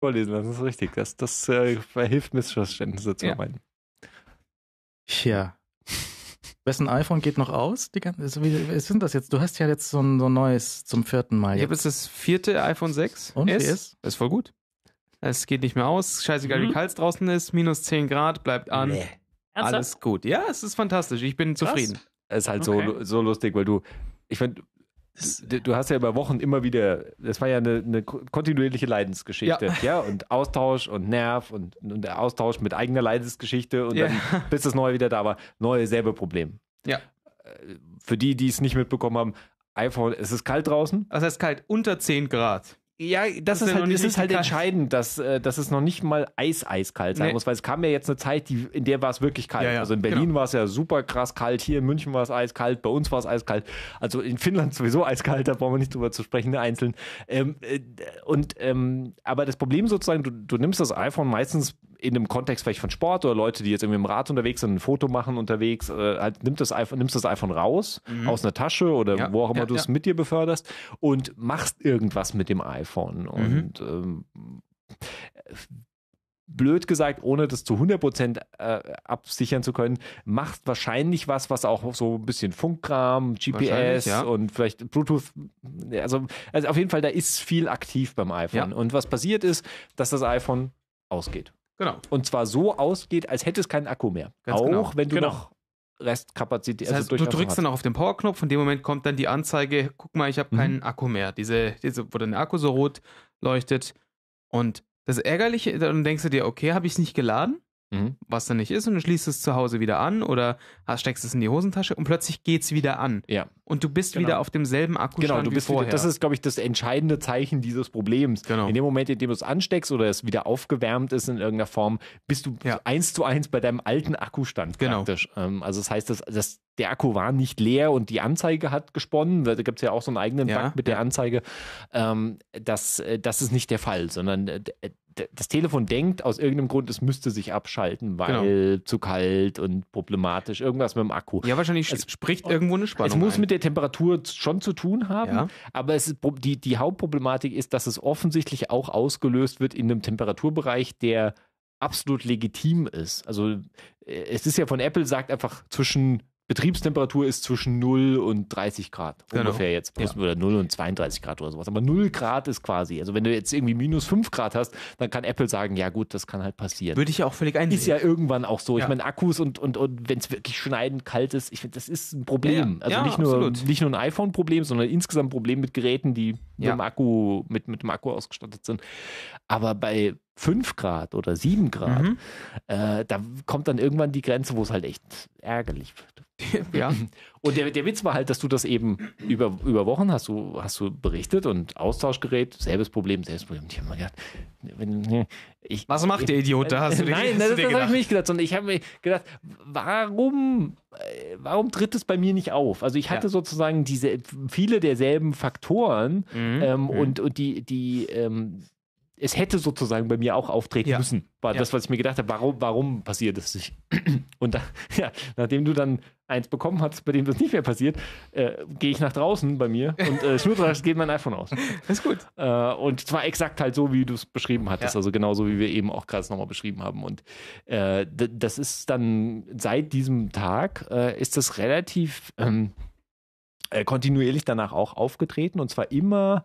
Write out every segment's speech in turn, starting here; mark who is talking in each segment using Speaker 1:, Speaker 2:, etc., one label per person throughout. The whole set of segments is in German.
Speaker 1: vorlesen lassen, das ist richtig. Das, das äh, hilft Missverständnisse zu ja. vermeiden. Tja. Wessen iPhone geht noch aus? Die ganze, also wie, was sind das jetzt? Du hast ja jetzt so ein, so ein neues zum vierten Mal. Ich habe jetzt
Speaker 2: das vierte iPhone 6. Und S. ist? Das ist voll gut. Es geht nicht mehr aus. Scheißegal, mhm. wie kalt es draußen ist. Minus 10 Grad, bleibt an. Nee. Alles gut. Ja, es ist fantastisch. Ich bin Krass. zufrieden.
Speaker 3: Es ist halt okay. so, so lustig, weil du, ich finde, du hast ja über Wochen immer wieder, das war ja eine, eine kontinuierliche Leidensgeschichte, ja. ja. und Austausch und Nerv und, und der Austausch mit eigener Leidensgeschichte und ja. dann, bis das neue wieder da war, neue selbe Problem. Ja. Äh, für die, die es nicht mitbekommen haben, iPhone, es ist kalt draußen. Das heißt kalt unter 10 Grad.
Speaker 2: Ja, das, das ist, halt, das ist halt
Speaker 3: entscheidend, dass, äh, dass es noch nicht mal eis-eiskalt sein nee. muss, weil es kam ja jetzt eine Zeit, die, in der war es wirklich kalt. Ja, ja, also in Berlin genau. war es ja super krass kalt, hier in München war es eiskalt, bei uns war es eiskalt. Also in Finnland sowieso eiskalt, da brauchen wir nicht drüber zu sprechen, ne, einzeln. Ähm, äh, und, ähm, aber das Problem sozusagen, du, du nimmst das iPhone meistens in einem Kontext vielleicht von Sport oder Leute, die jetzt irgendwie im Rad unterwegs sind, ein Foto machen unterwegs, äh, halt nimmt das iPhone, nimmst das iPhone raus mhm. aus einer Tasche oder ja, wo auch immer ja, du es ja. mit dir beförderst und machst irgendwas mit dem iPhone. Mhm. Und ähm, blöd gesagt, ohne das zu 100% äh, absichern zu können, macht wahrscheinlich was, was auch so ein bisschen Funkkram, GPS ja. und vielleicht Bluetooth, also, also auf jeden Fall, da ist viel aktiv beim iPhone. Ja. Und was passiert ist, dass das iPhone ausgeht. Genau. Und zwar so ausgeht, als hätte es keinen Akku mehr. Ganz auch genau. wenn du genau. noch Restkapazität.
Speaker 2: Das also heißt, also du drückst hat. dann auch auf den Powerknopf und in dem Moment kommt dann die Anzeige, guck mal, ich habe mhm. keinen Akku mehr. Diese, diese, wo dann der Akku so rot leuchtet. Und das Ärgerliche, dann denkst du dir, okay, habe ich es nicht geladen? Mhm. Was dann nicht ist und du schließt es zu Hause wieder an oder steckst es in die Hosentasche und plötzlich geht es wieder an. Ja. Und du bist genau. wieder auf demselben Akku. genau, du bist vorher. Wieder, das ist,
Speaker 3: glaube ich, das entscheidende Zeichen dieses Problems. Genau. In dem Moment, in dem du es ansteckst oder es wieder aufgewärmt ist in irgendeiner Form, bist du ja. eins zu eins bei deinem alten Akkustand genau. praktisch. Ähm, also das heißt, dass, dass der Akku war nicht leer und die Anzeige hat gesponnen. Da gibt es ja auch so einen eigenen ja, Bug mit der Anzeige. Ähm, das, äh, das ist nicht der Fall, sondern äh, äh, das Telefon denkt aus irgendeinem Grund, es müsste sich abschalten, weil genau. zu kalt und problematisch, irgendwas mit dem Akku. Ja, wahrscheinlich es, spricht irgendwo eine Spannung. Es muss ein. mit der Temperatur schon zu tun haben, ja. aber es ist, die, die Hauptproblematik ist, dass es offensichtlich auch ausgelöst wird in einem Temperaturbereich, der absolut legitim ist. Also äh, es ist ja von Apple sagt einfach zwischen Betriebstemperatur ist zwischen 0 und 30 Grad genau. ungefähr jetzt. Plus, ja. Oder 0 und 32 Grad oder sowas. Aber 0 Grad ist quasi. Also wenn du jetzt irgendwie minus 5 Grad hast, dann kann Apple sagen, ja gut, das kann halt passieren. Würde ich ja auch völlig einsehen. Ist ja irgendwann auch so. Ja. Ich meine, Akkus und, und, und wenn es wirklich schneidend kalt ist, ich finde, das ist ein Problem. Ja, also nicht, nur, nicht nur ein iPhone-Problem, sondern insgesamt ein Problem mit Geräten, die ja. einem Akku, mit, mit dem Akku ausgestattet sind. Aber bei 5 Grad oder 7 Grad, mhm. äh, da kommt dann irgendwann die Grenze, wo es halt echt ärgerlich wird. ja. Und der, der Witz war halt, dass du das eben über, über Wochen hast du, hast du berichtet und Austauschgerät, selbes Problem, selbes Problem. Ich habe mal gedacht, wenn, ich, Was macht der Idiot da? Hast du nein, das, das habe ich mir nicht gedacht, sondern ich habe mir gedacht, warum, äh, warum tritt es bei mir nicht auf? Also ich hatte ja. sozusagen diese viele derselben Faktoren mhm. ähm, mhm. und, und die, die ähm, es hätte sozusagen bei mir auch auftreten ja. müssen. War ja. das, was ich mir gedacht habe, warum, warum passiert das nicht? Und da, ja, nachdem du dann eins bekommen hast, bei dem das nicht mehr passiert, äh, gehe ich nach draußen bei mir und äh, Schnurdrasch geht mein iPhone aus. Das ist gut. Äh, und zwar exakt halt so, wie du es beschrieben hattest, ja. also genauso wie wir eben auch gerade nochmal beschrieben haben. Und äh, das ist dann seit diesem Tag äh, ist das relativ ähm, äh, kontinuierlich danach auch aufgetreten und zwar immer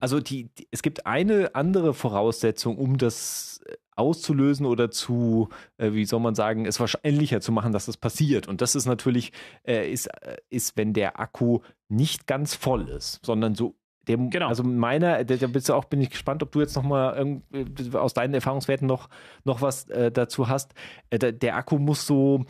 Speaker 3: also die, die, es gibt eine andere Voraussetzung, um das äh, auszulösen oder zu, äh, wie soll man sagen, es wahrscheinlicher zu machen, dass das passiert. Und das ist natürlich, äh, ist, äh, ist, wenn der Akku nicht ganz voll ist, sondern so dem, genau. Also meiner, da bist du auch, bin ich gespannt, ob du jetzt nochmal äh, aus deinen Erfahrungswerten noch, noch was äh, dazu hast. Der, der Akku muss so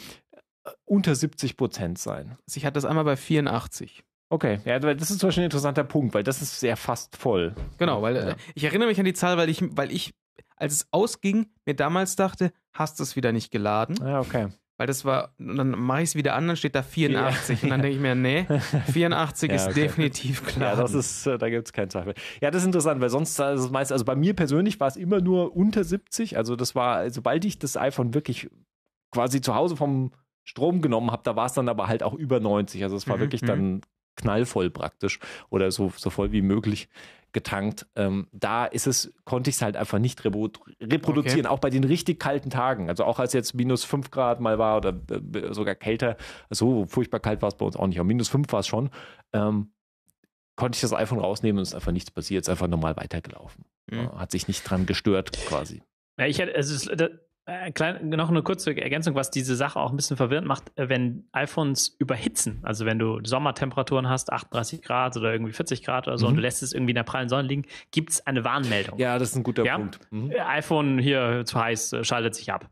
Speaker 2: unter 70 Prozent sein. Ich hatte das einmal bei 84. Okay, ja, das ist zum Beispiel ein interessanter Punkt, weil das ist sehr fast voll. Genau, weil äh, ja. ich erinnere mich an die Zahl, weil ich, weil ich, als es ausging, mir damals dachte, hast du es wieder nicht geladen. Ja, ah, okay. Weil das war, dann mache ich es wieder an, dann steht da 84. Ja. und dann denke ich mir, nee, 84 ja, ist okay. definitiv klar. Ja, das
Speaker 3: ist, äh, da gibt es keinen Zweifel. Ja, das ist interessant, weil sonst, also, meist, also bei mir persönlich war es immer nur unter 70. Also das war, sobald ich das iPhone wirklich quasi zu Hause vom Strom genommen habe, da war es dann aber halt auch über 90. Also es war mhm. wirklich mhm. dann knallvoll praktisch oder so, so voll wie möglich getankt. Ähm, da ist es, konnte ich es halt einfach nicht reproduzieren, okay. auch bei den richtig kalten Tagen. Also auch als jetzt minus 5 Grad mal war oder äh, sogar kälter, so furchtbar kalt war es bei uns auch nicht, aber minus 5 war es schon, ähm, konnte ich das iPhone rausnehmen und es ist einfach nichts passiert, es ist einfach normal weitergelaufen. Mhm. Hat sich nicht dran gestört
Speaker 4: quasi. Ja, ich hätte, also das, äh, klein, noch eine kurze Ergänzung, was diese Sache auch ein bisschen verwirrend macht, äh, wenn iPhones überhitzen, also wenn du Sommertemperaturen hast, 38 Grad oder irgendwie 40 Grad oder so, mhm. und du lässt es irgendwie in der prallen Sonne liegen, gibt es eine Warnmeldung. Ja, das ist ein guter ja? Punkt. Mhm. Äh, iPhone hier zu heiß, äh, schaltet sich ab.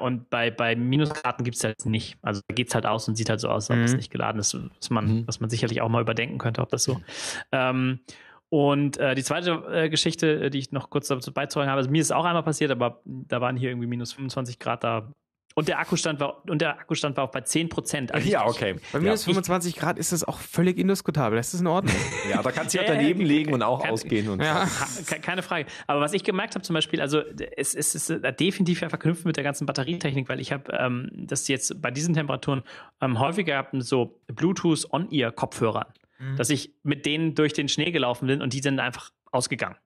Speaker 4: und bei, bei Minuskarten gibt es das nicht. Also da geht es halt aus und sieht halt so aus, als ob mhm. es nicht geladen ist, was man, mhm. was man sicherlich auch mal überdenken könnte, ob das so. Mhm. Ähm, und äh, die zweite äh, Geschichte, äh, die ich noch kurz dazu beizutragen habe, also mir ist auch einmal passiert, aber da waren hier irgendwie minus 25 Grad da. Und der Akkustand war, und der Akkustand war auch bei 10 Prozent. Also ja, okay. Bei ja. minus
Speaker 2: 25 Grad ist das auch völlig indiskutabel. Das ist in Ordnung.
Speaker 4: ja, da kannst du ja daneben legen und auch Keine, ausgehen. Und ja. Keine Frage. Aber was ich gemerkt habe zum Beispiel, also es, es ist äh, definitiv ja verknüpft mit der ganzen Batterietechnik, weil ich habe ähm, das jetzt bei diesen Temperaturen ähm, häufiger gehabt so bluetooth on ear kopfhörer Mhm. dass ich mit denen durch den Schnee gelaufen bin und die sind einfach ausgegangen.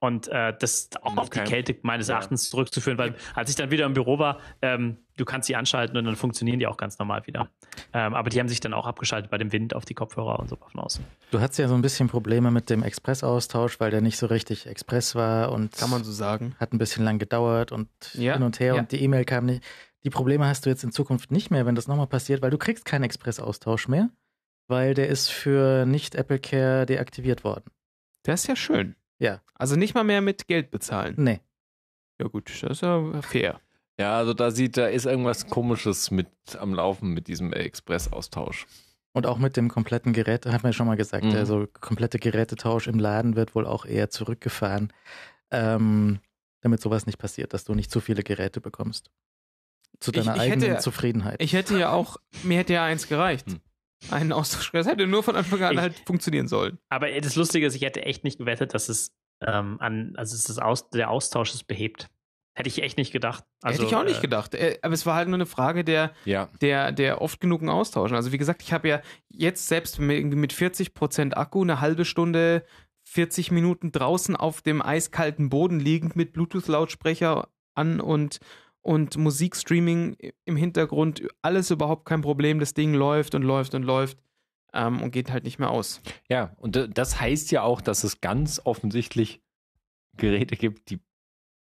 Speaker 4: Und äh, das ist auch okay. Mhm, auf die Kälte meines Erachtens ja. zurückzuführen, weil als ich dann wieder im Büro war, ähm, du kannst sie anschalten und dann funktionieren die auch ganz normal wieder. Ähm, aber die haben sich dann auch abgeschaltet bei dem Wind auf die Kopfhörer und so von außen.
Speaker 1: Du hattest ja so ein bisschen Probleme mit dem Expressaustausch, weil der nicht so richtig Express war und kann man so sagen, hat ein bisschen lang gedauert und ja. hin und her ja. und die E-Mail kam nicht. Die Probleme hast du jetzt in Zukunft nicht mehr, wenn das nochmal passiert, weil du kriegst keinen Expressaustausch mehr weil der ist für Nicht-Apple-Care deaktiviert worden. Das ist ja schön.
Speaker 2: Ja. Also nicht mal mehr mit Geld bezahlen. Nee. Ja, gut, das ist ja fair. Ja, also da sieht, da ist irgendwas Komisches mit
Speaker 3: am Laufen mit diesem Express-Austausch.
Speaker 1: Und auch mit dem kompletten Gerät, hat man ja schon mal gesagt, mhm. also komplette Gerätetausch im Laden wird wohl auch eher zurückgefahren, ähm, damit sowas nicht passiert, dass du nicht zu viele Geräte bekommst. Zu deiner ich, ich eigenen hätte, Zufriedenheit.
Speaker 2: Ich hätte ja auch, mir hätte ja eins gereicht. Mhm einen Austausch. Das hätte nur von Anfang an ich, halt funktionieren
Speaker 4: sollen. Aber das Lustige ist, ich hätte echt nicht gewettet, dass es ähm, an, also es ist aus, der Austausch ist behebt. Hätte ich echt nicht gedacht. Also, Hätte ich auch nicht äh, gedacht.
Speaker 2: Äh, aber es war halt nur eine Frage der, ja. der, der oft genugen Austauschen. Also wie gesagt, ich habe ja jetzt selbst mit, mit 40% Akku eine halbe Stunde, 40 Minuten draußen auf dem eiskalten Boden liegend mit Bluetooth-Lautsprecher an und und Musikstreaming im Hintergrund, alles überhaupt kein Problem. Das Ding läuft und läuft und läuft ähm, und geht halt nicht mehr aus. Ja, und
Speaker 3: äh, das heißt ja auch, dass es
Speaker 2: ganz offensichtlich Geräte gibt, die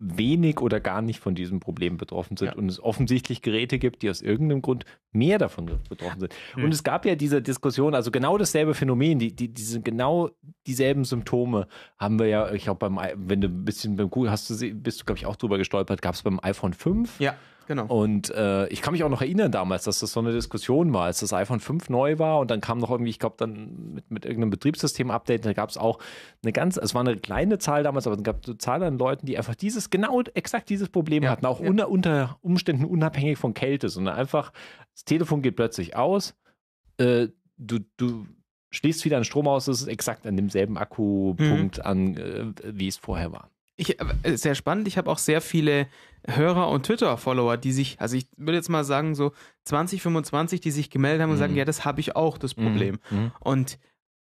Speaker 3: wenig oder gar nicht von diesem Problem betroffen sind ja. und es offensichtlich Geräte gibt, die aus irgendeinem Grund mehr davon betroffen sind. Mhm. Und es gab ja diese Diskussion, also genau dasselbe Phänomen, die, die, diese, genau dieselben Symptome haben wir ja, ich glaube, beim, wenn du ein bisschen beim Google hast du, bist du, glaube ich, auch drüber gestolpert, gab es beim iPhone 5. Ja. Genau. Und äh, ich kann mich auch noch erinnern damals, dass das so eine Diskussion war, als das iPhone 5 neu war und dann kam noch irgendwie, ich glaube, dann mit, mit irgendeinem Betriebssystem-Update, da gab es auch eine ganz, es war eine kleine Zahl damals, aber es gab eine Zahl an Leuten, die einfach dieses, genau exakt dieses Problem ja, hatten, auch ja. unter, unter Umständen unabhängig von Kälte, sondern einfach, das Telefon geht plötzlich aus, äh, du, du schließt wieder einen Strom aus, es ist exakt an demselben Akkupunkt mhm. an, äh, wie es vorher war
Speaker 2: ich, äh, sehr spannend. Ich habe auch sehr viele Hörer und Twitter-Follower, die sich, also ich würde jetzt mal sagen, so 20, 25, die sich gemeldet haben und mhm. sagen, ja, das habe ich auch, das mhm. Problem. Mhm. Und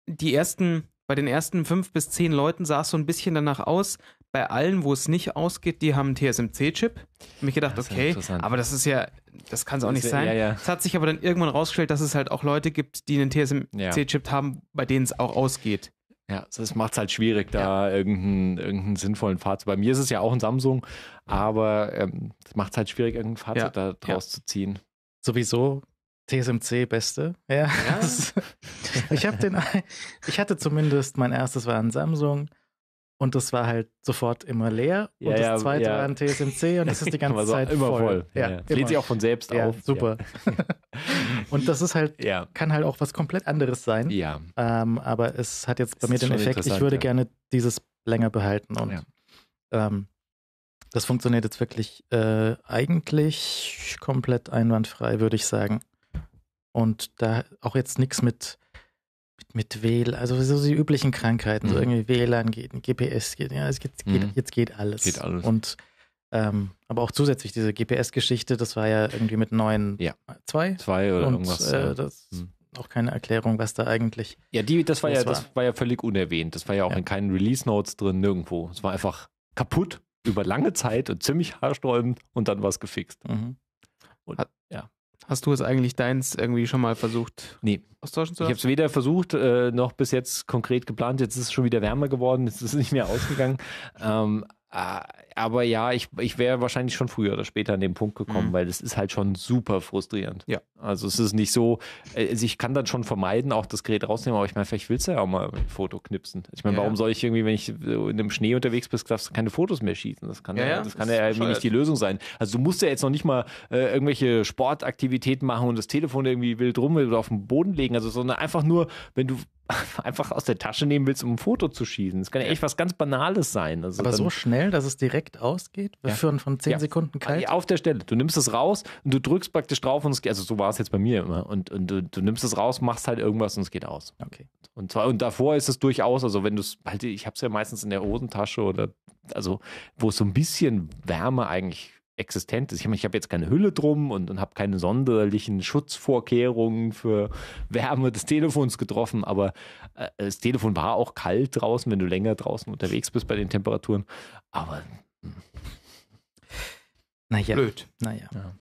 Speaker 2: die ersten, bei den ersten fünf bis zehn Leuten sah es so ein bisschen danach aus. Bei allen, wo es nicht ausgeht, die haben einen TSMC-Chip. Mich gedacht, das okay, aber das ist ja, das kann es auch nicht wär, sein. Ja, ja. Es hat sich aber dann irgendwann rausgestellt, dass es halt auch Leute gibt, die einen TSMC-Chip ja. haben, bei denen es auch
Speaker 3: ausgeht. Ja, das macht es halt schwierig, da ja. irgendeinen, irgendeinen sinnvollen Fahrzeug. Bei mir ist es ja auch ein Samsung, aber ähm, macht es halt schwierig, irgendein Fahrzeug ja. da draus ja. zu ziehen.
Speaker 1: Sowieso TSMC beste. Ja. ich habe den, ich hatte zumindest mein erstes war ein Samsung und das war halt sofort immer leer und das zweite war ein TSMC und das ist die ganze Zeit immer voll. voll. Ja, Lädt sich auch von selbst auf. Super. Und das ist halt, ja. kann halt auch was komplett anderes sein. Ja. Ähm, aber es hat jetzt bei das mir den Effekt, ich würde ja. gerne dieses länger behalten. Und ja. ähm, das funktioniert jetzt wirklich äh, eigentlich komplett einwandfrei, würde ich sagen. Und da auch jetzt nichts mit, mit, mit WLAN, also so die üblichen Krankheiten, mhm. so irgendwie WLAN geht, GPS geht, ja, es geht, mhm. geht jetzt geht alles. geht alles. Und ähm, aber auch zusätzlich diese GPS-Geschichte, das war ja irgendwie mit neuen ja. zwei, zwei oder und, irgendwas. Äh, das hm. Auch keine Erklärung, was da eigentlich. Ja, die, das war ja, war. das
Speaker 3: war ja völlig unerwähnt. Das war ja auch ja. in keinen Release Notes drin, nirgendwo. Es war einfach kaputt über lange Zeit und ziemlich haarsträubend und dann war es gefixt. Mhm. Und, Hat, ja. Hast du es eigentlich deins irgendwie schon mal versucht? Nee. Austauschen zu lassen? Ich habe es weder versucht äh, noch bis jetzt konkret geplant. Jetzt ist es schon wieder wärmer geworden, jetzt ist es nicht mehr ausgegangen. ähm, äh, aber ja, ich, ich wäre wahrscheinlich schon früher oder später an den Punkt gekommen, mhm. weil es ist halt schon super frustrierend. Ja. Also es ist nicht so, also ich kann dann schon vermeiden, auch das Gerät rausnehmen, aber ich meine, vielleicht willst du ja auch mal ein Foto knipsen. Ich meine, ja, warum soll ich irgendwie, wenn ich in einem Schnee unterwegs bin, darfst du keine Fotos mehr schießen. Das kann ja, ja das kann ja irgendwie nicht die Lösung sein. Also du musst ja jetzt noch nicht mal äh, irgendwelche Sportaktivitäten machen und das Telefon irgendwie wild rum oder auf den Boden legen, also sondern einfach nur, wenn du einfach aus der Tasche nehmen willst, um ein Foto zu schießen. Das kann ja echt was ganz Banales sein. Also Aber so
Speaker 1: schnell, dass es direkt direkt ausgeht? Wir ja. führen von 10 ja.
Speaker 3: Sekunden kalt? Auf der Stelle. Du nimmst es raus und du drückst praktisch drauf und es geht, also so war es jetzt bei mir immer. Und, und du, du, nimmst es raus, machst halt irgendwas und es geht aus. Okay. Und zwar, und davor ist es durchaus, also wenn du es, halt, ich habe es ja meistens in der Hosentasche oder, also wo es so ein bisschen Wärme eigentlich existent ist. Ich, ich habe jetzt keine Hülle drum und, und habe keine sonderlichen Schutzvorkehrungen für Wärme des Telefons getroffen, aber äh, das Telefon war auch kalt draußen, wenn du länger draußen unterwegs bist bei den Temperaturen. Aber naja. Blöd. Naja. Ja.